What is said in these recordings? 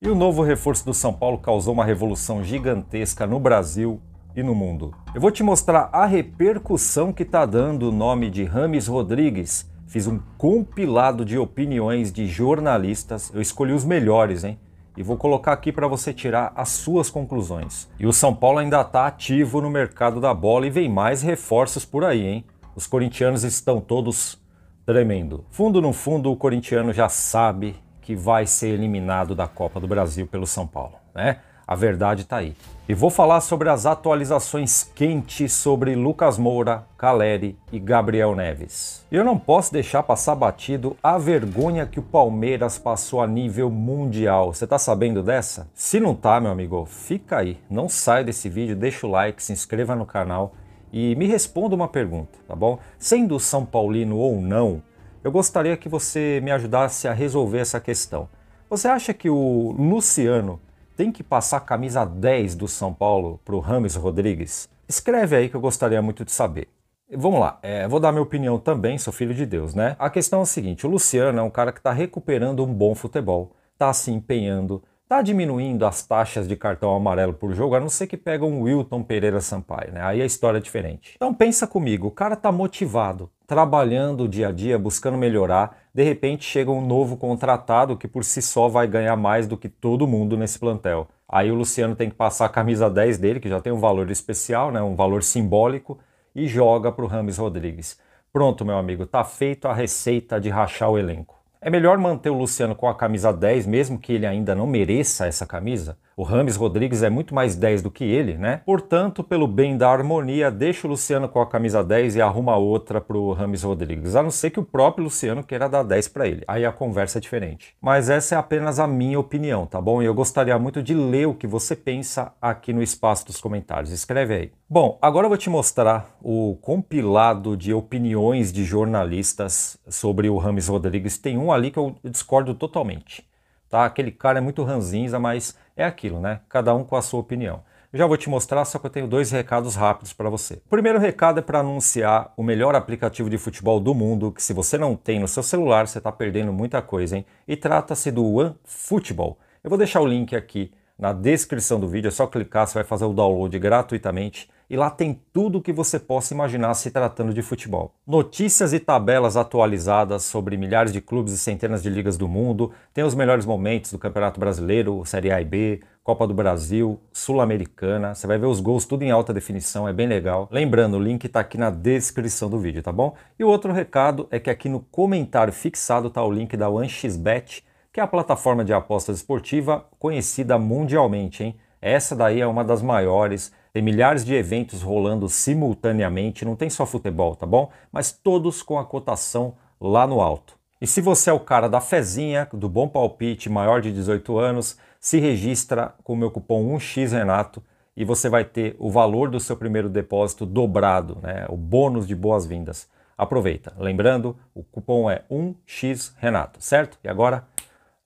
E o novo reforço do São Paulo causou uma revolução gigantesca no Brasil e no mundo. Eu vou te mostrar a repercussão que está dando o nome de Rames Rodrigues. Fiz um compilado de opiniões de jornalistas, eu escolhi os melhores, hein? E vou colocar aqui para você tirar as suas conclusões. E o São Paulo ainda está ativo no mercado da bola e vem mais reforços por aí, hein? Os corintianos estão todos tremendo. Fundo no fundo, o corintiano já sabe que vai ser eliminado da Copa do Brasil pelo São Paulo, né? A verdade está aí. E vou falar sobre as atualizações quentes sobre Lucas Moura, Caleri e Gabriel Neves. Eu não posso deixar passar batido a vergonha que o Palmeiras passou a nível mundial. Você tá sabendo dessa? Se não tá, meu amigo, fica aí, não sai desse vídeo, deixa o like, se inscreva no canal e me responda uma pergunta, tá bom? Sendo São Paulino ou não, eu gostaria que você me ajudasse a resolver essa questão. Você acha que o Luciano tem que passar a camisa 10 do São Paulo para o Rames Rodrigues? Escreve aí que eu gostaria muito de saber. Vamos lá, é, vou dar minha opinião também, sou filho de Deus, né? A questão é a seguinte: o Luciano é um cara que está recuperando um bom futebol, está se empenhando, tá diminuindo as taxas de cartão amarelo por jogo, a não ser que pega um Wilton Pereira Sampaio, né? Aí a história é diferente. Então pensa comigo, o cara tá motivado, trabalhando o dia a dia, buscando melhorar, de repente chega um novo contratado que por si só vai ganhar mais do que todo mundo nesse plantel. Aí o Luciano tem que passar a camisa 10 dele, que já tem um valor especial, né? um valor simbólico, e joga para o Rames Rodrigues. Pronto, meu amigo, tá feita a receita de rachar o elenco. É melhor manter o Luciano com a camisa 10, mesmo que ele ainda não mereça essa camisa? O Rames Rodrigues é muito mais 10 do que ele, né? Portanto, pelo bem da harmonia, deixa o Luciano com a camisa 10 e arruma outra pro Rames Rodrigues, a não ser que o próprio Luciano queira dar 10 para ele. Aí a conversa é diferente. Mas essa é apenas a minha opinião, tá bom? E eu gostaria muito de ler o que você pensa aqui no espaço dos comentários. Escreve aí. Bom, agora eu vou te mostrar o compilado de opiniões de jornalistas sobre o Rames Rodrigues. Tem um ali que eu discordo totalmente, tá? Aquele cara é muito ranzinza, mas é aquilo, né? Cada um com a sua opinião. já vou te mostrar, só que eu tenho dois recados rápidos para você. O primeiro recado é para anunciar o melhor aplicativo de futebol do mundo, que se você não tem no seu celular, você está perdendo muita coisa, hein? E trata-se do OneFootball. Eu vou deixar o link aqui na descrição do vídeo, é só clicar, você vai fazer o download gratuitamente e lá tem tudo o que você possa imaginar se tratando de futebol. Notícias e tabelas atualizadas sobre milhares de clubes e centenas de ligas do mundo, tem os melhores momentos do Campeonato Brasileiro, Série A e B, Copa do Brasil, Sul-Americana. Você vai ver os gols tudo em alta definição, é bem legal. Lembrando, o link está aqui na descrição do vídeo, tá bom? E o outro recado é que aqui no comentário fixado está o link da OneXBet, que é a plataforma de apostas esportiva conhecida mundialmente, hein? Essa daí é uma das maiores, tem milhares de eventos rolando simultaneamente, não tem só futebol, tá bom? Mas todos com a cotação lá no alto. E se você é o cara da fezinha, do bom palpite, maior de 18 anos, se registra com o meu cupom 1 xrenato e você vai ter o valor do seu primeiro depósito dobrado, né? O bônus de boas-vindas. Aproveita. Lembrando, o cupom é 1 xrenato certo? E agora,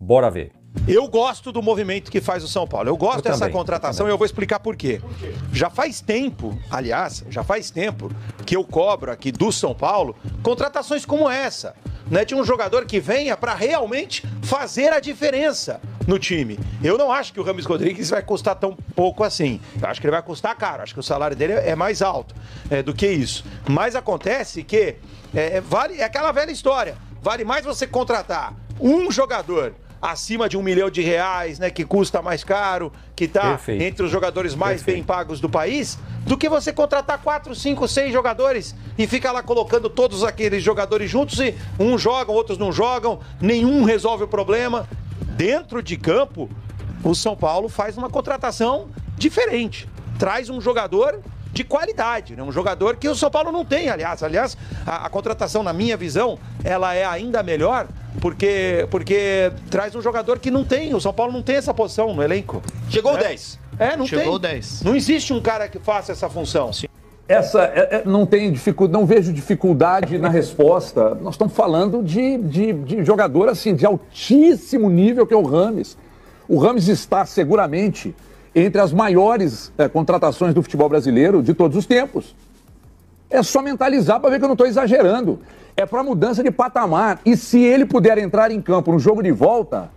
bora ver. Eu gosto do movimento que faz o São Paulo. Eu gosto eu dessa também, contratação eu e eu vou explicar por quê. por quê. Já faz tempo, aliás, já faz tempo que eu cobro aqui do São Paulo contratações como essa, né, de um jogador que venha para realmente fazer a diferença no time. Eu não acho que o Ramos Rodrigues vai custar tão pouco assim. Eu acho que ele vai custar caro. Acho que o salário dele é mais alto é, do que isso. Mas acontece que é, é vale é aquela velha história. Vale mais você contratar um jogador acima de um milhão de reais, né? Que custa mais caro, que tá Perfeito. entre os jogadores mais Perfeito. bem pagos do país, do que você contratar quatro, cinco, seis jogadores e ficar lá colocando todos aqueles jogadores juntos e um jogam, outros não jogam, nenhum resolve o problema. Dentro de campo, o São Paulo faz uma contratação diferente. Traz um jogador de qualidade, né? um jogador que o São Paulo não tem, aliás. Aliás, a, a, contratação, na minha visão, ela é ainda melhor porque, porque traz um jogador que não tem, o São Paulo não tem essa posição no elenco. Chegou né? 10. É, não Chegou tem. 10. Não existe um cara que faça essa função. Sim. Essa é, é não tem dificuldade, não vejo dificuldade na resposta. Nós estamos falando de, de, de jogador assim de altíssimo nível que é o Rames. O Rames está seguramente entre as maiores é, contratações do futebol brasileiro de todos os tempos. É só mentalizar para ver que eu não estou exagerando. É para mudança de patamar. E se ele puder entrar em campo no jogo de volta,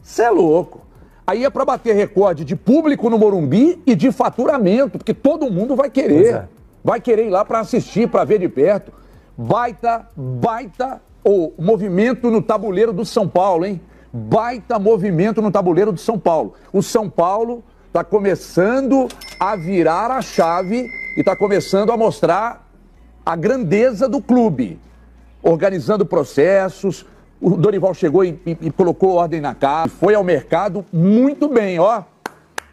você é louco. Aí é para bater recorde de público no Morumbi e de faturamento, porque todo mundo vai querer. É. Vai querer ir lá para assistir, para ver de perto. Baita, baita o oh, movimento no tabuleiro do São Paulo, hein? Baita movimento no tabuleiro do São Paulo. O São Paulo está começando a virar a chave e está começando a mostrar a grandeza do clube, organizando processos. O Dorival chegou e, e, e colocou ordem na casa, foi ao mercado muito bem, ó.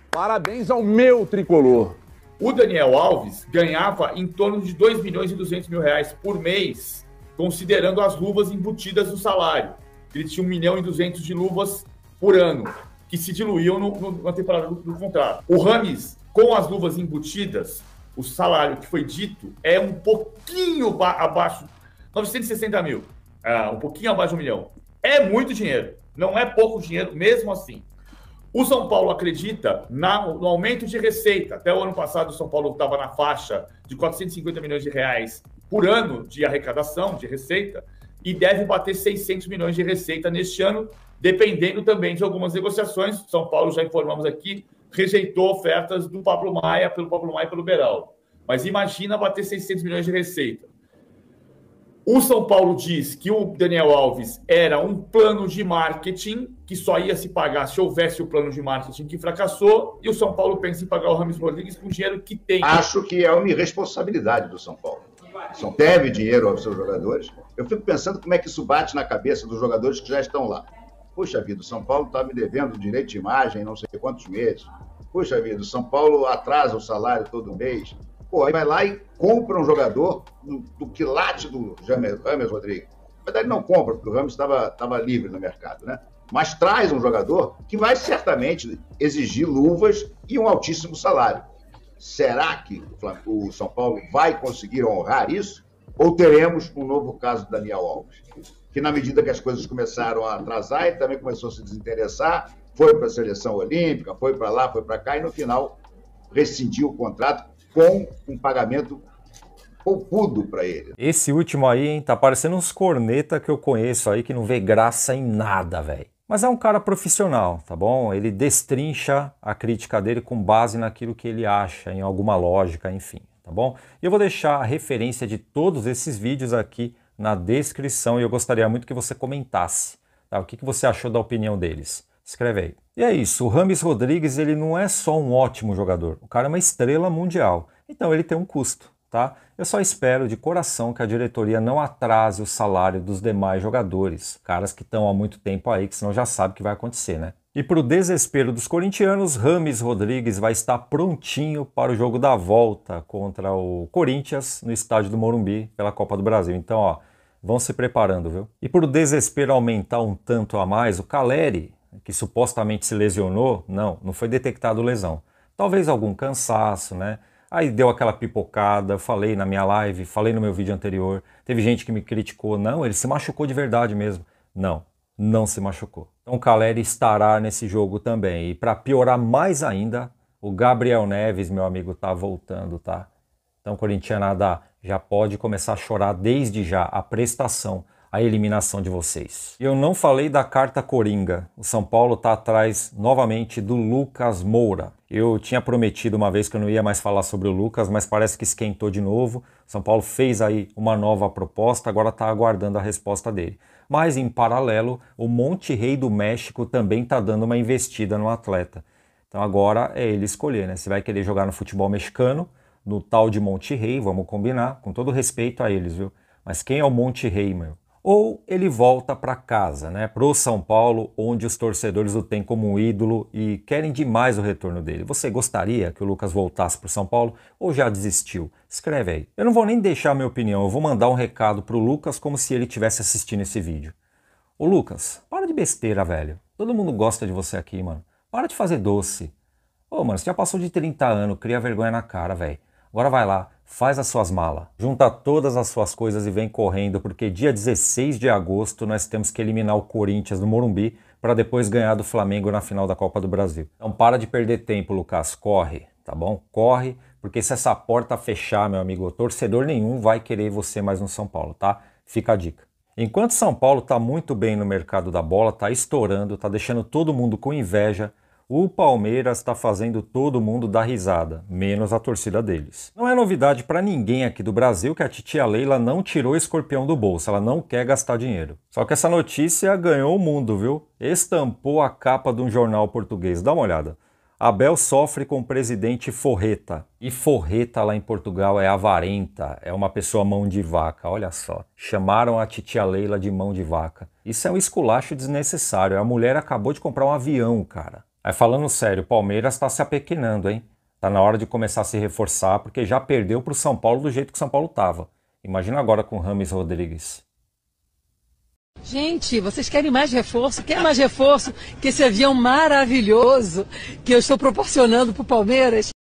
Parabéns ao meu tricolor. O Daniel Alves ganhava em torno de 2 milhões e 200 mil reais por mês, considerando as luvas embutidas no salário. Ele tinha 1 milhão e 200 de luvas por ano, que se diluíam no, no, na temporada do, do contrato. O Rames, com as luvas embutidas, o salário que foi dito é um pouquinho abaixo, 960 mil, ah, um pouquinho abaixo de um milhão. É muito dinheiro, não é pouco dinheiro, mesmo assim. O São Paulo acredita na, no aumento de receita. Até o ano passado, o São Paulo estava na faixa de 450 milhões de reais por ano de arrecadação, de receita, e deve bater 600 milhões de receita neste ano, dependendo também de algumas negociações. São Paulo já informamos aqui, rejeitou ofertas do Pablo Maia, pelo Pablo Maia e pelo Beraldo. Mas imagina bater 600 milhões de receita. O São Paulo diz que o Daniel Alves era um plano de marketing que só ia se pagar se houvesse o plano de marketing que fracassou, e o São Paulo pensa em pagar o Ramos Rodrigues com o dinheiro que tem. Acho que é uma irresponsabilidade do São Paulo. São deve dinheiro aos seus jogadores. Eu fico pensando como é que isso bate na cabeça dos jogadores que já estão lá. Puxa vida, o São Paulo está me devendo direito de imagem não sei quantos meses. Poxa vida, o São Paulo atrasa o salário todo mês. Pô, aí vai lá e compra um jogador do, do quilate do James, James Rodrigues. Na verdade, não compra, porque o Ramos estava livre no mercado, né? Mas traz um jogador que vai certamente exigir luvas e um altíssimo salário. Será que o São Paulo vai conseguir honrar isso? Ou teremos um novo caso do Daniel Alves? Que, na medida que as coisas começaram a atrasar, e também começou a se desinteressar, foi para a seleção olímpica, foi para lá, foi para cá, e no final rescindiu o contrato com um pagamento poupudo para ele. Esse último aí, hein, tá parecendo uns corneta que eu conheço aí que não vê graça em nada, velho. Mas é um cara profissional, tá bom? Ele destrincha a crítica dele com base naquilo que ele acha, em alguma lógica, enfim, tá bom? E eu vou deixar a referência de todos esses vídeos aqui na descrição e eu gostaria muito que você comentasse tá? o que, que você achou da opinião deles. Escreve aí. E é isso, o Rames Rodrigues ele não é só um ótimo jogador, o cara é uma estrela mundial, então ele tem um custo, tá? Eu só espero de coração que a diretoria não atrase o salário dos demais jogadores, caras que estão há muito tempo aí, que senão já sabe o que vai acontecer, né? E para o desespero dos corintianos, Rames Rodrigues vai estar prontinho para o jogo da volta contra o Corinthians no estádio do Morumbi pela Copa do Brasil. Então, ó, vão se preparando, viu? E para o desespero aumentar um tanto a mais, o Caleri que supostamente se lesionou, não, não foi detectado lesão. Talvez algum cansaço, né? Aí deu aquela pipocada, falei na minha live, falei no meu vídeo anterior. Teve gente que me criticou, não, ele se machucou de verdade mesmo. Não, não se machucou. Então Caleri estará nesse jogo também. E para piorar mais ainda, o Gabriel Neves, meu amigo, tá voltando, tá? Então, corintianada, já pode começar a chorar desde já a prestação a eliminação de vocês. Eu não falei da carta coringa. O São Paulo está atrás novamente do Lucas Moura. Eu tinha prometido uma vez que eu não ia mais falar sobre o Lucas, mas parece que esquentou de novo. São Paulo fez aí uma nova proposta, agora está aguardando a resposta dele. Mas em paralelo, o Monte Rei do México também está dando uma investida no atleta. Então agora é ele escolher, né? Se vai querer jogar no futebol mexicano, no tal de Monte Rei, vamos combinar, com todo respeito a eles, viu? Mas quem é o Monte Rei, meu? ou ele volta para casa, né, para o São Paulo, onde os torcedores o têm como ídolo e querem demais o retorno dele. Você gostaria que o Lucas voltasse para o São Paulo ou já desistiu? Escreve aí. Eu não vou nem deixar minha opinião, eu vou mandar um recado para o Lucas como se ele estivesse assistindo esse vídeo. Ô Lucas, para de besteira, velho. Todo mundo gosta de você aqui, mano. Para de fazer doce. Ô, mano, você já passou de 30 anos, cria vergonha na cara, velho. Agora vai lá, Faz as suas malas, junta todas as suas coisas e vem correndo, porque dia 16 de agosto nós temos que eliminar o Corinthians no Morumbi para depois ganhar do Flamengo na final da Copa do Brasil. Então para de perder tempo, Lucas, corre, tá bom? Corre, porque se essa porta fechar, meu amigo, torcedor nenhum vai querer você mais no São Paulo, tá? Fica a dica. Enquanto São Paulo está muito bem no mercado da bola, está estourando, está deixando todo mundo com inveja, o Palmeiras está fazendo todo mundo dar risada, menos a torcida deles. Não é novidade para ninguém aqui do Brasil que a titia Leila não tirou o escorpião do bolso, ela não quer gastar dinheiro. Só que essa notícia ganhou o mundo, viu? Estampou a capa de um jornal português, dá uma olhada. Abel sofre com o presidente Forreta. E Forreta lá em Portugal é avarenta, é uma pessoa mão de vaca, olha só. Chamaram a titia Leila de mão de vaca. Isso é um esculacho desnecessário. A mulher acabou de comprar um avião, cara. Aí falando sério, o Palmeiras está se apequenando, hein? Tá na hora de começar a se reforçar, porque já perdeu para o São Paulo do jeito que o São Paulo estava. Imagina agora com o Rames Rodrigues. Gente, vocês querem mais reforço? Quer mais reforço que esse avião maravilhoso que eu estou proporcionando para o Palmeiras?